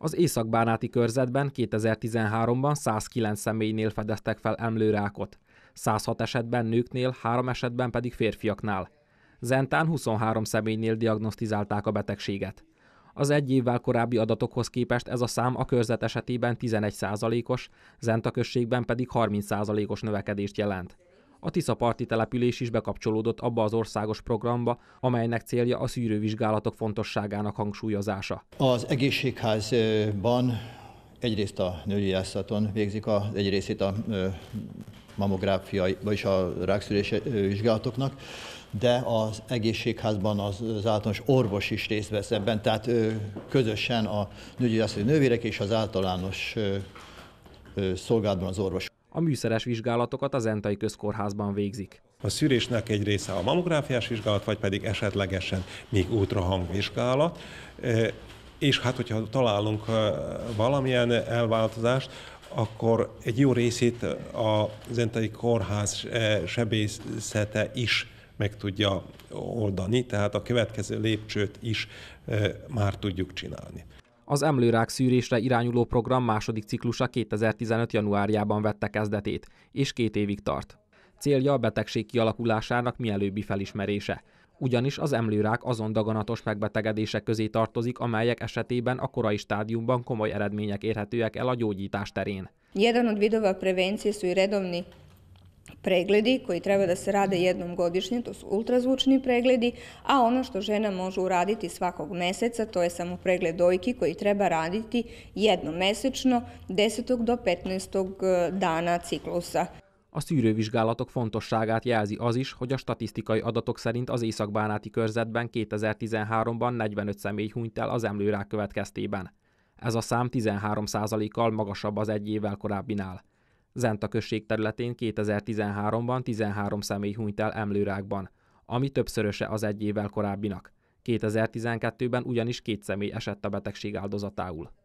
Az Északbánáti körzetben 2013-ban 109 személynél fedeztek fel emlőrákot, 106 esetben nőknél, 3 esetben pedig férfiaknál. Zentán 23 személynél diagnosztizálták a betegséget. Az egy évvel korábbi adatokhoz képest ez a szám a körzet esetében 11 százalékos, Zenta községben pedig 30 százalékos növekedést jelent. A Tiszaparti település is bekapcsolódott abba az országos programba, amelynek célja a szűrővizsgálatok fontosságának hangsúlyozása. Az egészségházban egyrészt a nőgyászlaton végzik az egy részét a mammográfiai, vagyis a rákszűrés vizsgálatoknak, de az egészségházban az, az általános orvos is részt vesz ebben, tehát közösen a nőgyászati nővérek és az általános szolgálatban az orvos. A műszeres vizsgálatokat az Entai Közkórházban végzik. A szűrésnek egy része a mamográfiás vizsgálat, vagy pedig esetlegesen még ultrahangvizsgálat, e, és hát, hogyha találunk e, valamilyen elváltozást, akkor egy jó részét a Zentai Kórház e, sebészete is meg tudja oldani, tehát a következő lépcsőt is már tudjuk csinálni. Az emlőrák szűrésre irányuló program második ciklusa 2015. januárjában vette kezdetét, és két évig tart. Célja a betegség kialakulásának mielőbbi felismerése. Ugyanis az emlőrák azon daganatos megbetegedések közé tartozik, amelyek esetében a korai stádiumban komoly eredmények érhetőek el a gyógyítás terén. Jeden od vidova prevencije su i redovni pregledi koji treba da se rade jednom godišnje, to su ultrazvučni pregledi, a ono što žena može uraditi svakog meseca, to je samo pregled dojki koji treba raditi jednom mesečno 10. do 15. E, dana ciklusa. A szűrővizsgálatok fontosságát jelzi az is, hogy a statisztikai adatok szerint az Északbánáti körzetben 2013-ban 45 személy hunyt el az emlőrák következtében. Ez a szám 13%-kal magasabb az egy évvel korábbinál. Zenta község területén 2013-ban 13 személy hunyt el emlőrákban, ami többszöröse az egy évvel korábbinak. 2012-ben ugyanis két személy esett a betegség áldozatául.